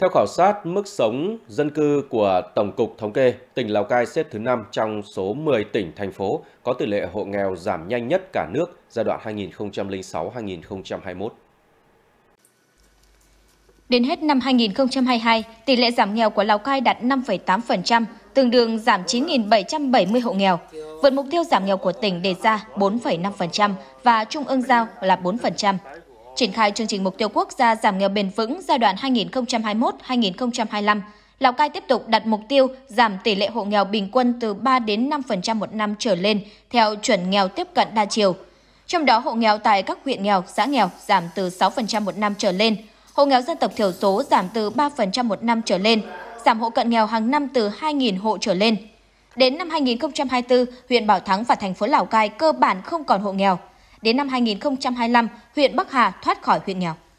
Theo khảo sát mức sống dân cư của Tổng cục Thống kê, tỉnh Lào Cai xếp thứ 5 trong số 10 tỉnh, thành phố có tỷ lệ hộ nghèo giảm nhanh nhất cả nước giai đoạn 2006-2021. Đến hết năm 2022, tỷ lệ giảm nghèo của Lào Cai đạt 5,8%, tương đương giảm 9.770 hộ nghèo, vượt mục tiêu giảm nghèo của tỉnh đề ra 4,5% và trung ương giao là 4%. Triển khai chương trình mục tiêu quốc gia giảm nghèo bền vững giai đoạn 2021-2025, Lào Cai tiếp tục đặt mục tiêu giảm tỷ lệ hộ nghèo bình quân từ 3 đến 5% một năm trở lên theo chuẩn nghèo tiếp cận đa chiều. Trong đó hộ nghèo tại các huyện nghèo, xã nghèo giảm từ 6% một năm trở lên, hộ nghèo dân tộc thiểu số giảm từ 3% một năm trở lên, giảm hộ cận nghèo hàng năm từ 2.000 hộ trở lên. Đến năm 2024, huyện Bảo Thắng và thành phố Lào Cai cơ bản không còn hộ nghèo, Đến năm 2025, huyện Bắc Hà thoát khỏi huyện nghèo.